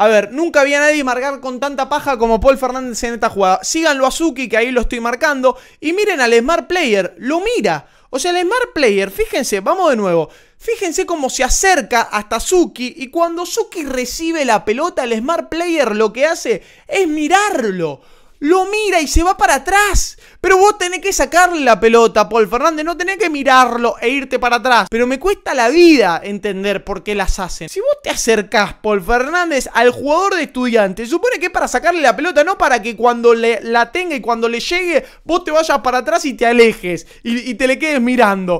A ver, nunca había nadie marcar con tanta paja como Paul Fernández en esta jugada. Síganlo a Suki, que ahí lo estoy marcando. Y miren al Smart Player, lo mira. O sea, el Smart Player, fíjense, vamos de nuevo. Fíjense cómo se acerca hasta Suki y cuando Suki recibe la pelota, el Smart Player lo que hace es mirarlo lo mira y se va para atrás. Pero vos tenés que sacarle la pelota, Paul Fernández, no tenés que mirarlo e irte para atrás. Pero me cuesta la vida entender por qué las hacen. Si vos te acercás, Paul Fernández, al jugador de estudiantes, supone que es para sacarle la pelota, no para que cuando le, la tenga y cuando le llegue, vos te vayas para atrás y te alejes y, y te le quedes mirando.